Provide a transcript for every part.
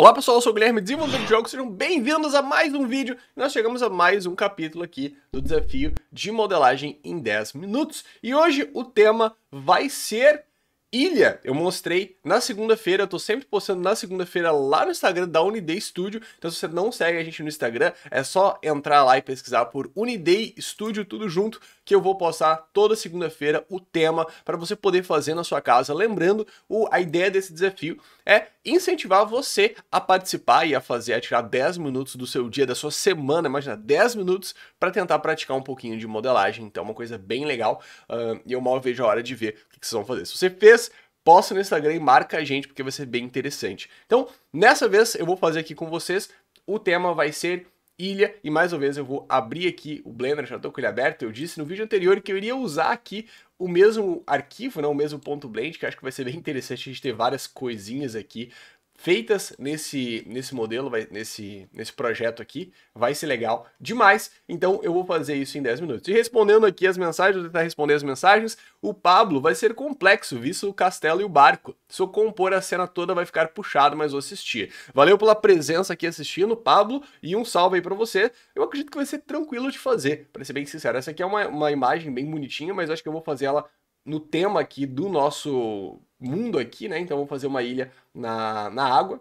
Olá pessoal, eu sou o Guilherme, desenvolvedor de jogos, sejam bem-vindos a mais um vídeo. Nós chegamos a mais um capítulo aqui do desafio de modelagem em 10 minutos. E hoje o tema vai ser Ilha, eu mostrei na segunda-feira, eu tô sempre postando na segunda-feira lá no Instagram da Uniday Studio, então se você não segue a gente no Instagram, é só entrar lá e pesquisar por Uniday Studio, tudo junto, que eu vou postar toda segunda-feira o tema para você poder fazer na sua casa. Lembrando, o, a ideia desse desafio é incentivar você a participar e a fazer, a tirar 10 minutos do seu dia, da sua semana, imagina, 10 minutos para tentar praticar um pouquinho de modelagem, então é uma coisa bem legal uh, e eu mal vejo a hora de ver que vocês vão fazer. Se você fez, posta no Instagram e marca a gente, porque vai ser bem interessante. Então, nessa vez eu vou fazer aqui com vocês, o tema vai ser ilha, e mais uma vez eu vou abrir aqui o Blender, já estou com ele aberto, eu disse no vídeo anterior que eu iria usar aqui o mesmo arquivo, né, o mesmo ponto .blend, que acho que vai ser bem interessante a gente ter várias coisinhas aqui feitas nesse, nesse modelo, vai, nesse, nesse projeto aqui, vai ser legal demais. Então eu vou fazer isso em 10 minutos. E respondendo aqui as mensagens, vou tentar tá responder as mensagens. O Pablo vai ser complexo, visto o castelo e o barco. Se eu compor a cena toda, vai ficar puxado, mas vou assistir. Valeu pela presença aqui assistindo, Pablo, e um salve aí pra você. Eu acredito que vai ser tranquilo de fazer, pra ser bem sincero. Essa aqui é uma, uma imagem bem bonitinha, mas acho que eu vou fazer ela no tema aqui do nosso mundo aqui, né? Então vou fazer uma ilha na, na água.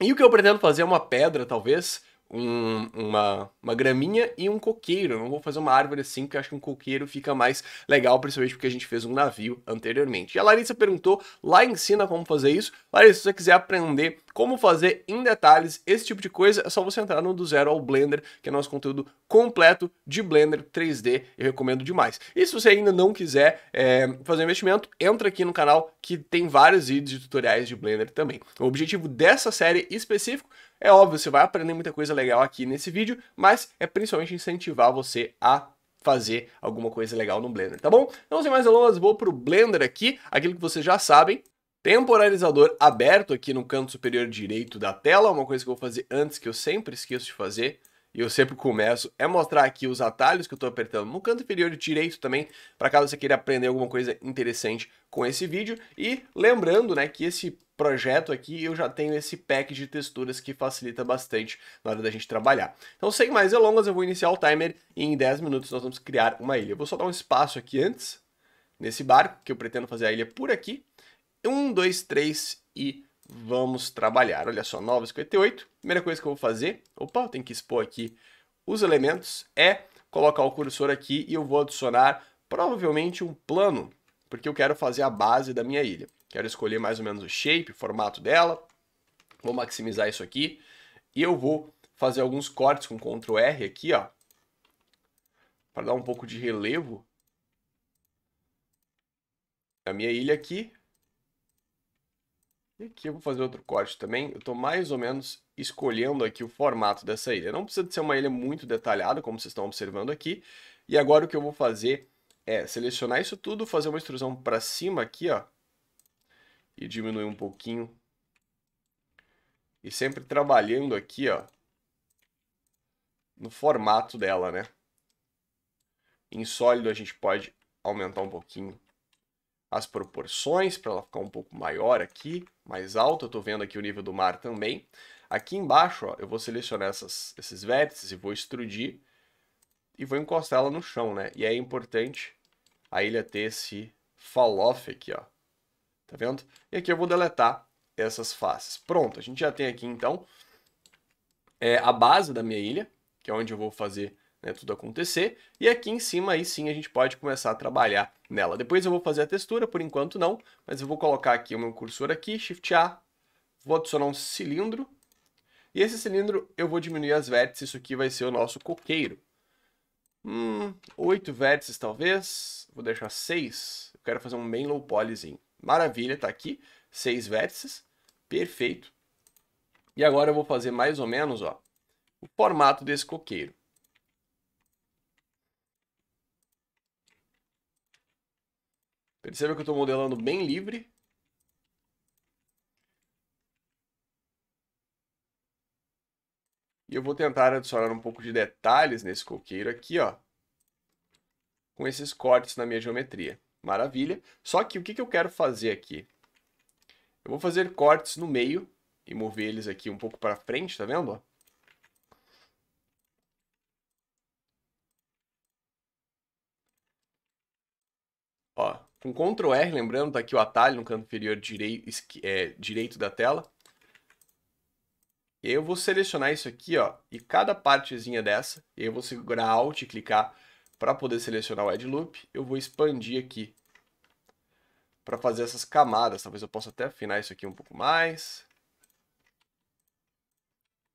E o que eu pretendo fazer é uma pedra, talvez, um, uma, uma graminha e um coqueiro. Eu não vou fazer uma árvore assim, porque eu acho que um coqueiro fica mais legal, principalmente porque a gente fez um navio anteriormente. E a Larissa perguntou lá ensina como fazer isso. Larissa, se você quiser aprender como fazer em detalhes esse tipo de coisa, é só você entrar no do zero ao Blender, que é nosso conteúdo completo de Blender 3D, eu recomendo demais. E se você ainda não quiser é, fazer investimento, entra aqui no canal que tem vários vídeos e tutoriais de Blender também. O objetivo dessa série específico é óbvio, você vai aprender muita coisa legal aqui nesse vídeo, mas é principalmente incentivar você a fazer alguma coisa legal no Blender, tá bom? Então, sem mais delongas, vou pro Blender aqui, aquilo que vocês já sabem, temporalizador aberto aqui no canto superior direito da tela, uma coisa que eu vou fazer antes que eu sempre esqueço de fazer, e eu sempre começo, é mostrar aqui os atalhos que eu estou apertando no canto inferior direito também, para caso você queira aprender alguma coisa interessante com esse vídeo. E lembrando né, que esse projeto aqui eu já tenho esse pack de texturas que facilita bastante na hora da gente trabalhar. Então sem mais delongas eu vou iniciar o timer e em 10 minutos nós vamos criar uma ilha. Eu vou só dar um espaço aqui antes, nesse barco, que eu pretendo fazer a ilha por aqui. 1, 2, 3 e vamos trabalhar. Olha só, 9,58. Primeira coisa que eu vou fazer, opa, tem que expor aqui os elementos, é colocar o cursor aqui e eu vou adicionar provavelmente um plano, porque eu quero fazer a base da minha ilha. Quero escolher mais ou menos o shape, o formato dela. Vou maximizar isso aqui e eu vou fazer alguns cortes com Ctrl R aqui, ó, para dar um pouco de relevo. A minha ilha aqui, e aqui eu vou fazer outro corte também. Eu estou mais ou menos escolhendo aqui o formato dessa ilha. Não precisa de ser uma ilha muito detalhada, como vocês estão observando aqui. E agora o que eu vou fazer é selecionar isso tudo, fazer uma extrusão para cima aqui, ó. E diminuir um pouquinho. E sempre trabalhando aqui, ó. No formato dela, né? Em sólido a gente pode aumentar um pouquinho as proporções para ela ficar um pouco maior aqui, mais alta. Eu estou vendo aqui o nível do mar também. Aqui embaixo, ó, eu vou selecionar essas, esses vértices e vou extrudir e vou encostar ela no chão, né? E é importante a ilha ter esse fall off aqui, ó. Tá vendo? E aqui eu vou deletar essas faces. Pronto, a gente já tem aqui então é, a base da minha ilha, que é onde eu vou fazer né, tudo acontecer. E aqui em cima, aí sim, a gente pode começar a trabalhar nela. Depois eu vou fazer a textura, por enquanto não, mas eu vou colocar aqui o meu cursor aqui, Shift A, vou adicionar um cilindro, e esse cilindro eu vou diminuir as vértices, isso aqui vai ser o nosso coqueiro. Hum, 8 vértices talvez, vou deixar 6, eu quero fazer um main low polyzinho. Maravilha, tá aqui, 6 vértices, perfeito. E agora eu vou fazer mais ou menos, ó, o formato desse coqueiro. Perceba que eu estou modelando bem livre. E eu vou tentar adicionar um pouco de detalhes nesse coqueiro aqui, ó. Com esses cortes na minha geometria. Maravilha. Só que o que, que eu quero fazer aqui? Eu vou fazer cortes no meio e mover eles aqui um pouco para frente, tá vendo? Ó? Com Ctrl R, lembrando, tá aqui o atalho no canto inferior direi é, direito da tela. E aí eu vou selecionar isso aqui, ó, e cada partezinha dessa, e aí eu vou segurar Alt e clicar para poder selecionar o Edge Loop. Eu vou expandir aqui para fazer essas camadas. Talvez eu possa até afinar isso aqui um pouco mais.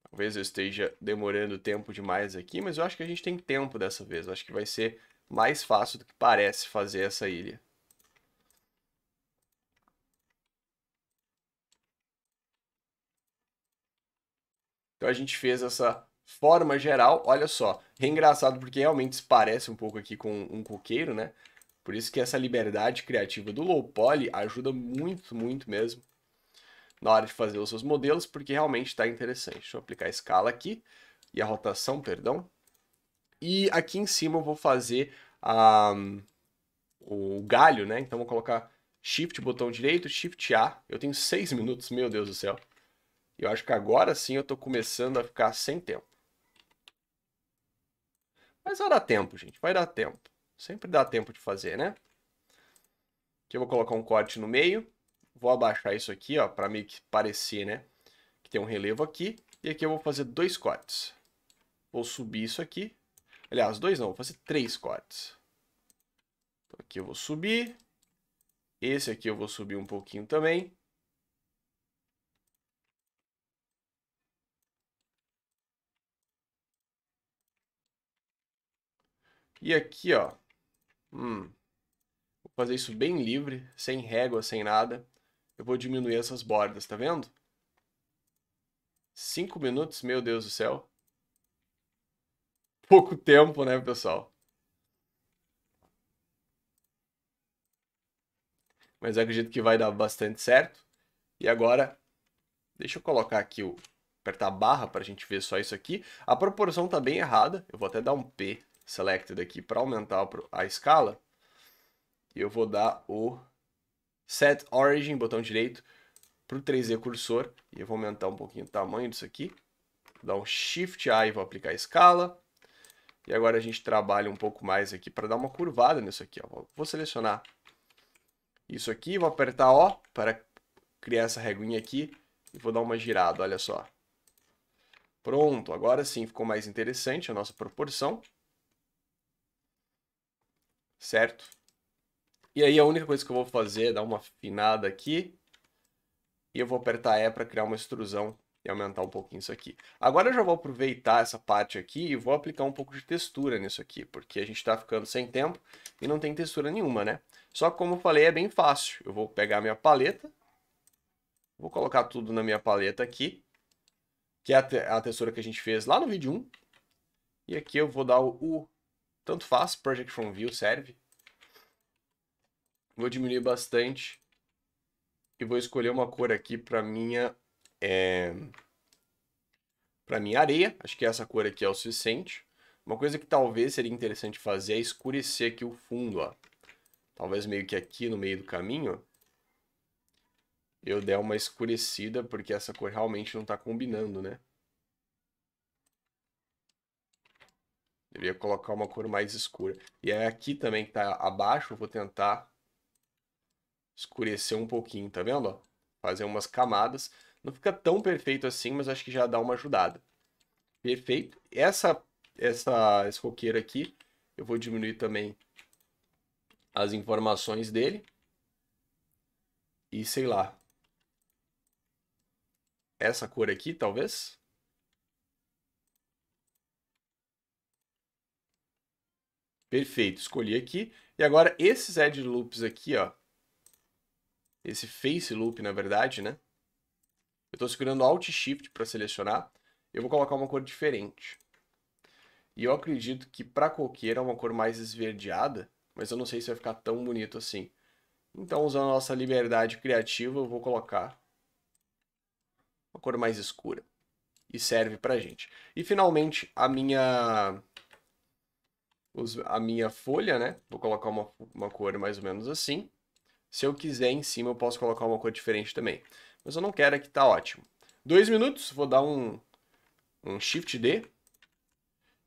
Talvez eu esteja demorando tempo demais aqui, mas eu acho que a gente tem tempo dessa vez. Eu acho que vai ser mais fácil do que parece fazer essa ilha. Então a gente fez essa forma geral, olha só. É engraçado porque realmente se parece um pouco aqui com um coqueiro, né? Por isso que essa liberdade criativa do low poly ajuda muito, muito mesmo na hora de fazer os seus modelos, porque realmente está interessante. Deixa eu aplicar a escala aqui e a rotação, perdão. E aqui em cima eu vou fazer a, ah, o galho, né? Então vou colocar Shift, botão direito, Shift A. Eu tenho seis minutos, meu Deus do céu. Eu acho que agora sim eu estou começando a ficar sem tempo. Mas vai dar tempo, gente. Vai dar tempo. Sempre dá tempo de fazer, né? Aqui eu vou colocar um corte no meio. Vou abaixar isso aqui, ó, para meio que parecer, né? Que tem um relevo aqui. E aqui eu vou fazer dois cortes. Vou subir isso aqui. Aliás, dois não, vou fazer três cortes. Então, aqui eu vou subir. Esse aqui eu vou subir um pouquinho também. E aqui, ó. Hum, vou fazer isso bem livre, sem régua, sem nada. Eu vou diminuir essas bordas, tá vendo? Cinco minutos, meu Deus do céu. Pouco tempo, né, pessoal? Mas acredito que vai dar bastante certo. E agora, deixa eu colocar aqui o... Apertar a barra para a gente ver só isso aqui. A proporção tá bem errada. Eu vou até dar um P selected aqui para aumentar a escala, eu vou dar o set origin, botão direito, para o 3D cursor. E eu vou aumentar um pouquinho o tamanho disso aqui. Vou dar um shift A e vou aplicar a escala. E agora a gente trabalha um pouco mais aqui para dar uma curvada nisso aqui. Ó. Vou selecionar isso aqui, vou apertar O para criar essa reguinha aqui e vou dar uma girada, olha só. Pronto, agora sim ficou mais interessante a nossa proporção certo? E aí a única coisa que eu vou fazer é dar uma afinada aqui. E eu vou apertar E para criar uma extrusão e aumentar um pouquinho isso aqui. Agora eu já vou aproveitar essa parte aqui e vou aplicar um pouco de textura nisso aqui, porque a gente está ficando sem tempo e não tem textura nenhuma, né? Só que como eu falei, é bem fácil. Eu vou pegar minha paleta, vou colocar tudo na minha paleta aqui, que é a, te a textura que a gente fez lá no vídeo 1. E aqui eu vou dar o, o tanto faz, Project From View serve. Vou diminuir bastante. E vou escolher uma cor aqui para minha... É... Para minha areia. Acho que essa cor aqui é o suficiente. Uma coisa que talvez seria interessante fazer é escurecer aqui o fundo, ó. Talvez meio que aqui no meio do caminho eu der uma escurecida, porque essa cor realmente não está combinando, né? Deveria colocar uma cor mais escura. E é aqui também que tá abaixo, eu vou tentar escurecer um pouquinho, tá vendo? Fazer umas camadas. Não fica tão perfeito assim, mas acho que já dá uma ajudada. Perfeito. Essa, essa, esse roqueiro aqui, eu vou diminuir também as informações dele. E sei lá. Essa cor aqui, talvez. Perfeito, escolhi aqui. E agora esses edge loops aqui, ó. Esse face loop, na verdade, né? Eu estou segurando Alt Shift para selecionar. Eu vou colocar uma cor diferente. E eu acredito que para coqueira é uma cor mais esverdeada, mas eu não sei se vai ficar tão bonito assim. Então, usando a nossa liberdade criativa, eu vou colocar uma cor mais escura. E serve pra gente. E finalmente, a minha os, a minha folha, né? Vou colocar uma, uma cor mais ou menos assim. Se eu quiser em cima, eu posso colocar uma cor diferente também. Mas eu não quero aqui, é tá ótimo. Dois minutos, vou dar um, um Shift D.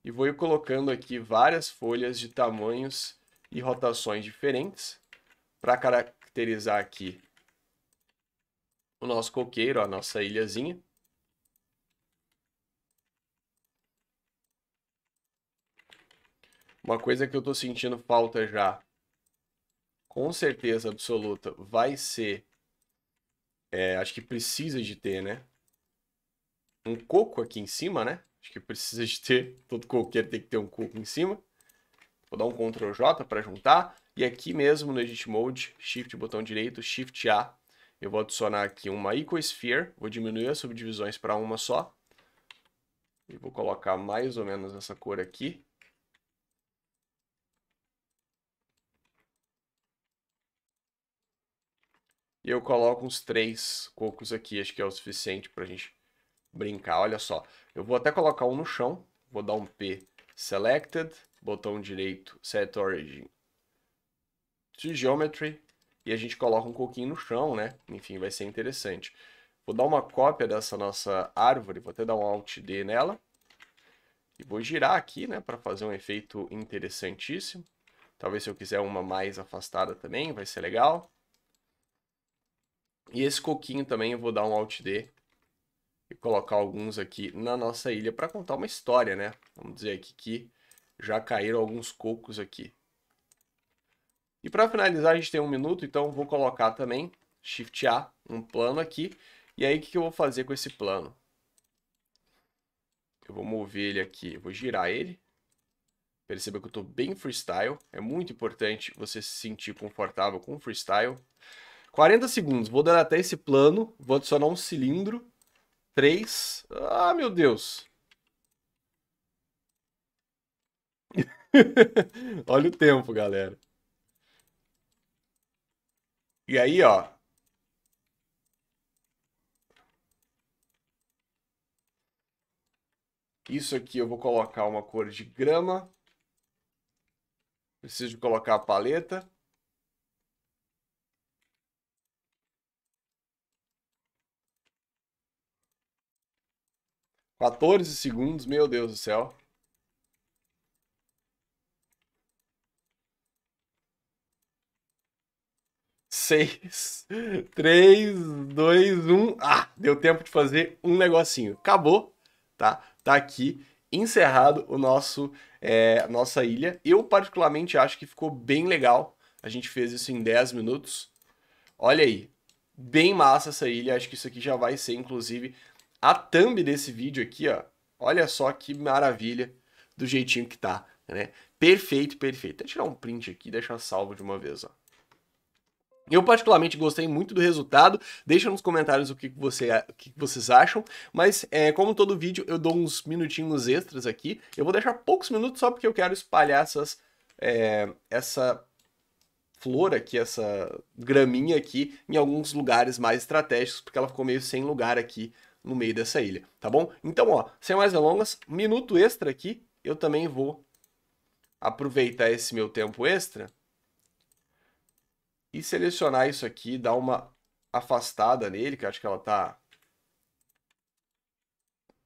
E vou ir colocando aqui várias folhas de tamanhos e rotações diferentes para caracterizar aqui o nosso coqueiro, a nossa ilhazinha. Uma coisa que eu tô sentindo falta já, com certeza absoluta, vai ser. É, acho que precisa de ter, né? Um coco aqui em cima, né? Acho que precisa de ter. Todo coqueiro tem que ter um coco em cima. Vou dar um Ctrl J para juntar. E aqui mesmo no Edit Mode, Shift, botão direito, Shift A. Eu vou adicionar aqui uma Ecosphere. Vou diminuir as subdivisões para uma só. E vou colocar mais ou menos essa cor aqui. E eu coloco uns três cocos aqui, acho que é o suficiente pra gente brincar. Olha só, eu vou até colocar um no chão, vou dar um P Selected, botão direito, Set Origin to Geometry, e a gente coloca um coquinho no chão, né? Enfim, vai ser interessante. Vou dar uma cópia dessa nossa árvore, vou até dar um Alt D nela. E vou girar aqui, né, para fazer um efeito interessantíssimo. Talvez se eu quiser uma mais afastada também, vai ser legal. E esse coquinho também eu vou dar um alt D e colocar alguns aqui na nossa ilha para contar uma história, né? Vamos dizer aqui que já caíram alguns cocos aqui. E para finalizar, a gente tem um minuto, então vou colocar também Shift A, um plano aqui. E aí, o que eu vou fazer com esse plano? Eu vou mover ele aqui, vou girar ele. Perceba que eu estou bem freestyle. É muito importante você se sentir confortável com freestyle. 40 segundos, vou dar até esse plano, vou adicionar um cilindro. 3. Ah, meu Deus. Olha o tempo, galera. E aí, ó. Isso aqui eu vou colocar uma cor de grama. Preciso colocar a paleta. 14 segundos, meu Deus do céu. Seis, três, dois, um. Ah, deu tempo de fazer um negocinho. Acabou, tá? Tá aqui encerrado o nosso é, nossa ilha. Eu particularmente acho que ficou bem legal. A gente fez isso em 10 minutos. Olha aí, bem massa essa ilha. Acho que isso aqui já vai ser, inclusive, a thumb desse vídeo aqui, ó. Olha só que maravilha do jeitinho que tá, né? Perfeito, perfeito. Vou tirar um print aqui e deixar salvo de uma vez, ó. Eu particularmente gostei muito do resultado, deixa nos comentários o que, você, o que vocês acham, mas é, como todo vídeo eu dou uns minutinhos extras aqui, eu vou deixar poucos minutos só porque eu quero espalhar essas, é, essa flor aqui, essa graminha aqui, em alguns lugares mais estratégicos, porque ela ficou meio sem lugar aqui no meio dessa ilha, tá bom? Então, ó, sem mais delongas, minuto extra aqui, eu também vou aproveitar esse meu tempo extra e selecionar isso aqui, dar uma afastada nele, que eu acho que ela tá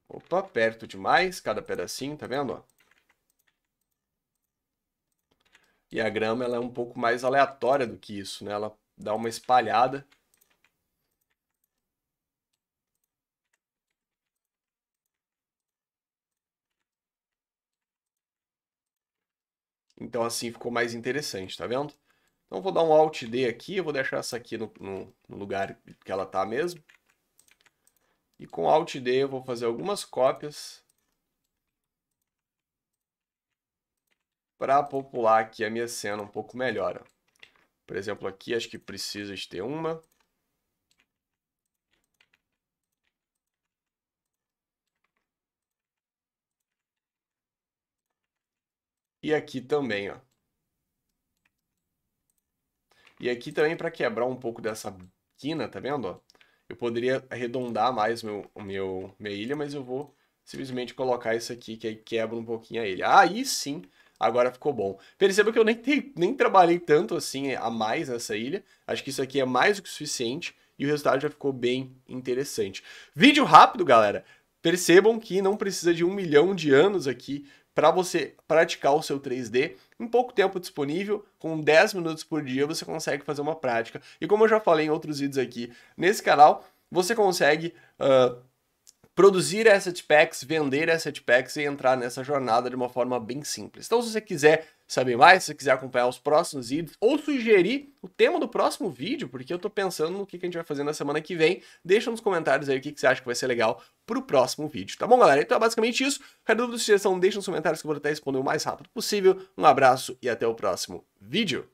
Opa, perto demais, cada pedacinho, tá vendo, E a grama ela é um pouco mais aleatória do que isso, né? Ela dá uma espalhada Então assim ficou mais interessante, tá vendo? Então vou dar um Alt D aqui, eu vou deixar essa aqui no, no, no lugar que ela tá mesmo. E com Alt D eu vou fazer algumas cópias para popular aqui a minha cena um pouco melhor. Por exemplo, aqui acho que precisa de ter uma. E aqui também, ó. E aqui também para quebrar um pouco dessa quina, tá vendo, ó? Eu poderia arredondar mais meu, meu, minha ilha, mas eu vou simplesmente colocar isso aqui, que aí quebra um pouquinho a ilha. Aí sim, agora ficou bom. Perceba que eu nem, te, nem trabalhei tanto assim a mais nessa ilha. Acho que isso aqui é mais do que suficiente e o resultado já ficou bem interessante. Vídeo rápido, galera. Percebam que não precisa de um milhão de anos aqui para você praticar o seu 3D em pouco tempo disponível, com 10 minutos por dia você consegue fazer uma prática. E como eu já falei em outros vídeos aqui nesse canal, você consegue uh, produzir asset packs, vender asset packs e entrar nessa jornada de uma forma bem simples. Então, se você quiser saber mais, se você quiser acompanhar os próximos vídeos ou sugerir o tema do próximo vídeo, porque eu estou pensando no que, a gente vai fazer na semana que vem, deixa nos comentários aí o que, você acha que vai ser legal para o próximo vídeo, tá bom, galera? Então é basicamente isso. Qualquer dúvida ou sugestão, deixa nos comentários que eu vou tentar responder o mais rápido possível. Um abraço e até o próximo vídeo.